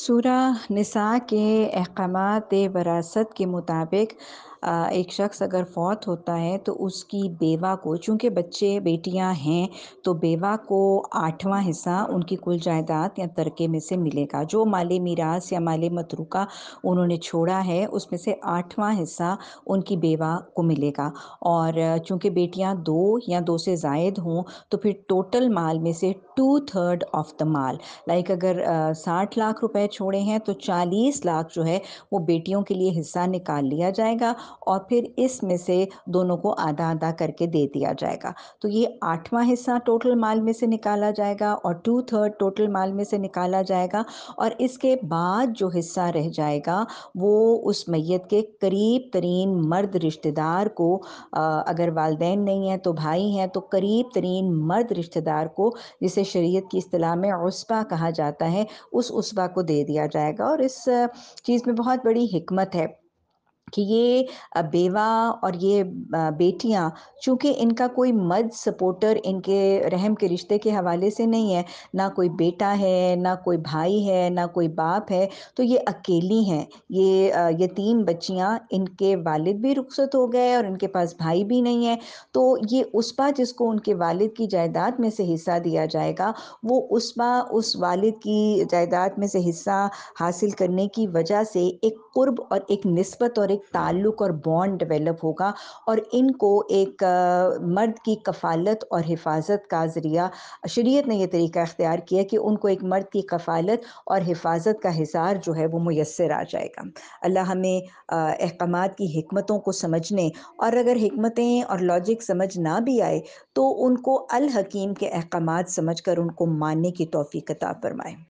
सूरा निसा के अहकाम वरासत के मुताबिक एक शख्स अगर फौत होता है तो उसकी बेवा को चूँकि बच्चे बेटियां हैं तो बेवा को आठवां हिस्सा उनकी कुल जायदाद या तरके में से मिलेगा जो माले मीरास या माले मतरूका उन्होंने छोड़ा है उसमें से आठवां हिस्सा उनकी बेवा को मिलेगा और चूँकि बेटियाँ दो या दो से जायद हों तो फिर टोटल माल में से टू थर्ड ऑफ द माल लाइक अगर साठ लाख रुपए छोड़े हैं तो चालीस लाख जो है वो बेटियों के लिए हिस्सा निकाल लिया जाएगा और फिर इसमें से दोनों को आधा आधा करके दे दिया जाएगा तो ये आठवां हिस्सा टोटल माल में से निकाला जाएगा और टू थर्ड टोटल माल में से निकाला जाएगा और इसके बाद जो हिस्सा रह जाएगा वो उस मैत के करीब तरीन मर्द रिश्तेदार को अगर वालदेन नहीं हैं तो भाई हैं तो करीब तरीन मर्द रिश्तेदार को जिसे शरीयत की असलाह में उसबा कहा जाता है उस उसबा को दे दिया जाएगा और इस चीज़ में बहुत बड़ी हमत है कि ये बेवा और ये बेटियां चूँकि इनका कोई मर्द सपोर्टर इनके रहम के रिश्ते के हवाले से नहीं है ना कोई बेटा है ना कोई भाई है ना कोई बाप है तो ये अकेली हैं ये यतीम बच्चियां इनके वालिद भी रुखसत हो गए और इनके पास भाई भी नहीं है तो ये उसबा जिसको उनके वालिद की जायदाद में से हिस्सा दिया जाएगा वो उसबा उस वालिद की जायदाद में से हिस्सा हासिल करने की वजह से एक कुर्ब और एक नस्बत और एक एक ताल्लुक और बॉन्ड डेवलप होगा और इनको एक मर्द की कफालत और हिफाजत का ज़रिया शरीयत ने यह तरीका अख्तियार किया कि उनको एक मर्द की कफालत और हिफाजत का हिसार जो है वो मैसर आ जाएगा अल्लाह हमें अहकाम की हमतों को समझने और अगर हमतें और लॉजिक समझ ना भी आए तो उनको अल हकीम के अहकाम समझ कर उनको मानने की तोफ़ी कताब फरमाएँ